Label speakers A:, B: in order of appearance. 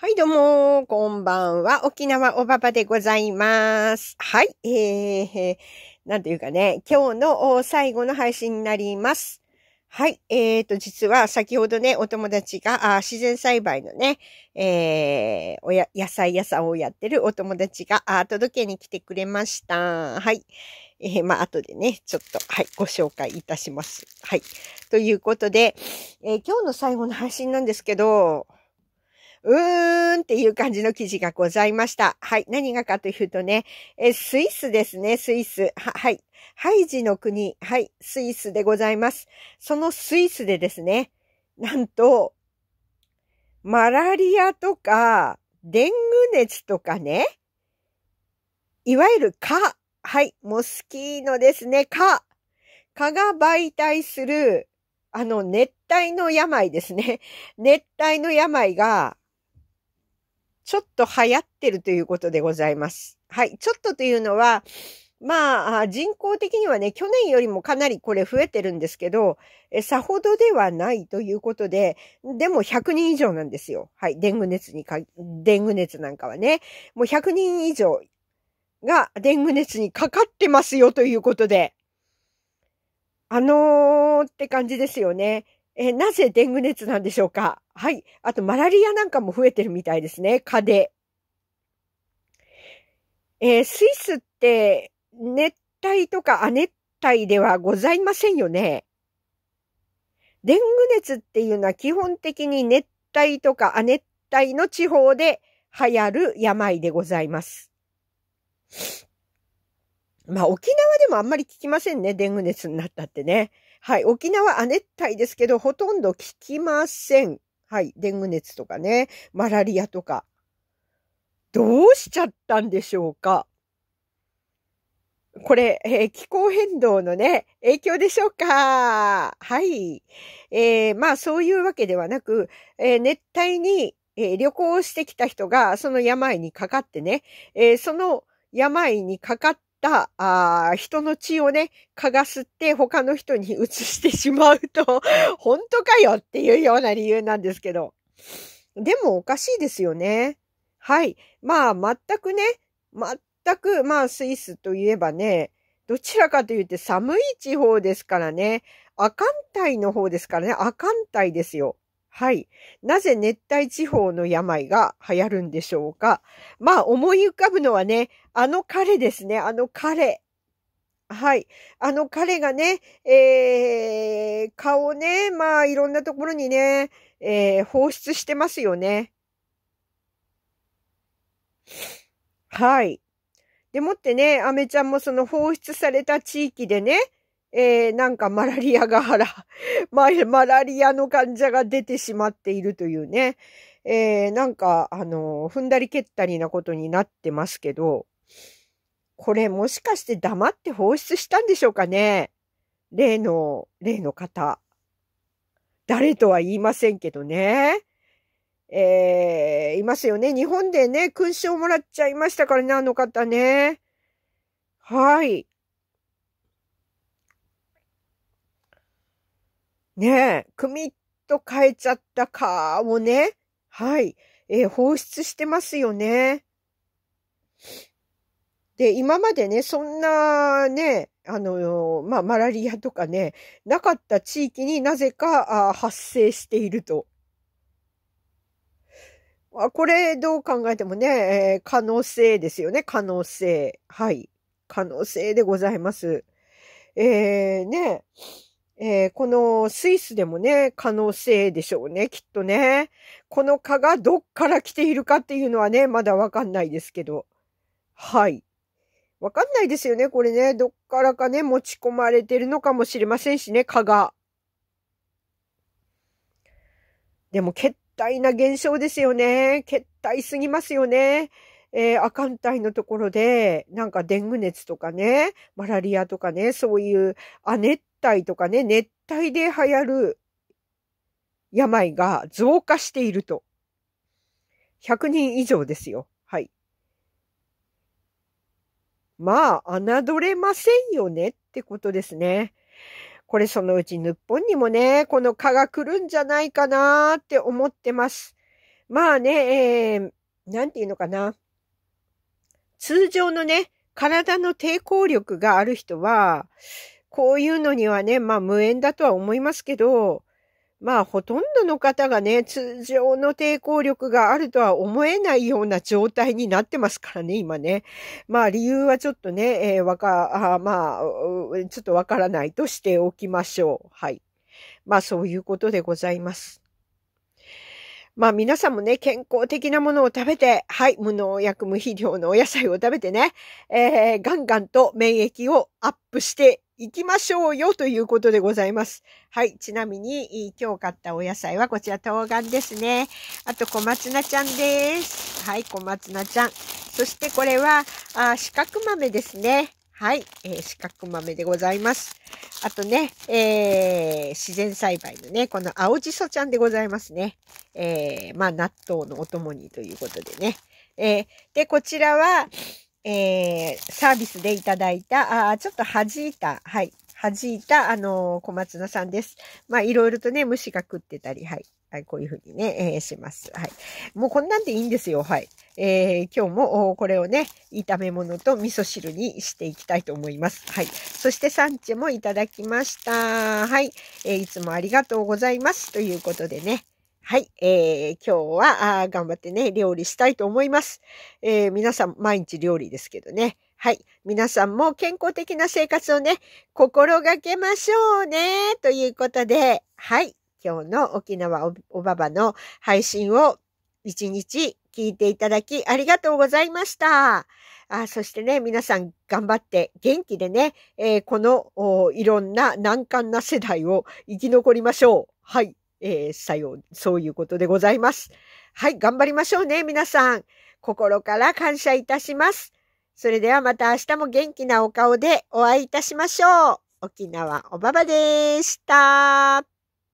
A: はい、どうも、こんばんは。沖縄おばばでございます。はい、えー、なんというかね、今日の最後の配信になります。はい、えーと、実は先ほどね、お友達が、あ自然栽培のね、えー、おや、野菜屋さんをやってるお友達が、あ届けに来てくれました。はい。えー、まあ、後でね、ちょっと、はい、ご紹介いたします。はい。ということで、えー、今日の最後の配信なんですけど、うーんっていう感じの記事がございました。はい。何がかというとね、えスイスですね、スイス。は、はい。ハイジの国。はい。スイスでございます。そのスイスでですね、なんと、マラリアとか、デング熱とかね、いわゆる蚊。はい。モスキーのですね、蚊。蚊が媒体する、あの、熱帯の病ですね。熱帯の病が、ちょっと流行ってるということでございます。はい。ちょっとというのは、まあ、人口的にはね、去年よりもかなりこれ増えてるんですけど、えさほどではないということで、でも100人以上なんですよ。はい。デング熱にか、デング熱なんかはね、もう100人以上がデング熱にかかってますよということで、あのーって感じですよね。えー、なぜデング熱なんでしょうかはい。あと、マラリアなんかも増えてるみたいですね。蚊で。えー、スイスって熱帯とか亜熱帯ではございませんよね。デング熱っていうのは基本的に熱帯とか亜熱帯の地方で流行る病でございます。まあ沖縄でもあんまり聞きませんね。デング熱になったってね。はい。沖縄亜熱帯ですけど、ほとんど効きません。はい。デング熱とかね、マラリアとか。どうしちゃったんでしょうかこれ、えー、気候変動のね、影響でしょうかはい。えー、まあそういうわけではなく、えー、熱帯に、え旅行してきた人がその病にかかってね、えその病にかかっったあ人の血をね、かがすって他の人に移してしまうと、本当かよっていうような理由なんですけど。でもおかしいですよね。はい。まあ、全くね、全く、まあ、スイスといえばね、どちらかというと寒い地方ですからね、亜寒帯の方ですからね、亜寒帯ですよ。はい。なぜ熱帯地方の病が流行るんでしょうかまあ、思い浮かぶのはね、あの彼ですね。あの彼。はい。あの彼がね、えー、顔ね、まあ、いろんなところにね、えー、放出してますよね。はい。でもってね、アメちゃんもその放出された地域でね、えー、なんかマラリアがら、マラリアの患者が出てしまっているというね、えー、なんか、あの、踏んだり蹴ったりなことになってますけど、これもしかして黙って放出したんでしょうかね例の、例の方。誰とは言いませんけどね。えー、いますよね。日本でね、勲章もらっちゃいましたからね、あの方ね。はい。ねえ、組と変えちゃったかをね、はい、えー、放出してますよね。で、今までね、そんなね、あの、まあ、マラリアとかね、なかった地域になぜか発生していると。あこれ、どう考えてもね、えー、可能性ですよね、可能性。はい。可能性でございます。えー、ね。えー、このスイスでもね、可能性でしょうね、きっとね。この蚊がどっから来ているかっていうのはね、まだわかんないですけど。はい。わかんないですよね、これね。どっからかね、持ち込まれてるのかもしれませんしね、蚊が。でも、決体な現象ですよね。決体すぎますよね。えー、アカン帯のところで、なんかデング熱とかね、マラリアとかね、そういう亜熱帯とかね、熱帯で流行る病が増加していると。100人以上ですよ。はい。まあ、侮れませんよねってことですね。これそのうち日本にもね、この蚊が来るんじゃないかなーって思ってます。まあね、えー、なんていうのかな。通常のね、体の抵抗力がある人は、こういうのにはね、まあ無縁だとは思いますけど、まあほとんどの方がね、通常の抵抗力があるとは思えないような状態になってますからね、今ね。まあ理由はちょっとね、えー、わか、あまあ、ちょっとわからないとしておきましょう。はい。まあそういうことでございます。まあ皆さんもね、健康的なものを食べて、はい、無農薬無肥料のお野菜を食べてね、えー、ガンガンと免疫をアップして行きましょうよということでございます。はい。ちなみに、今日買ったお野菜はこちら、冬瓜ですね。あと、小松菜ちゃんです。はい、小松菜ちゃん。そしてこれは、あ四角豆ですね。はい、えー、四角豆でございます。あとね、えー、自然栽培のね、この青じそちゃんでございますね。えー、まあ、納豆のお供にということでね。えで、こちらは、えー、サービスでいただいた、あちょっと弾いた、はい、弾いた、あのー、小松菜さんです。まあ、いろいろとね、虫が食ってたり、はい。はい、こういうふうにね、えー、します。はい。もうこんなんでいいんですよ。はい。えー、今日もこれをね、炒め物と味噌汁にしていきたいと思います。はい。そしてサンチェもいただきました。はい。えー、いつもありがとうございます。ということでね。はい、えー、今日はあ頑張ってね、料理したいと思います。えー、皆さん毎日料理ですけどね。はい。皆さんも健康的な生活をね、心がけましょうね。ということで、はい。今日の沖縄おばばの配信を一日聞いていただきありがとうございました。あそしてね、皆さん頑張って元気でね、えー、このいろんな難関な世代を生き残りましょう。はい。えー、さよう、そういうことでございます。はい、頑張りましょうね、皆さん。心から感謝いたします。それではまた明日も元気なお顔でお会いいたしましょう。沖縄おばばでした。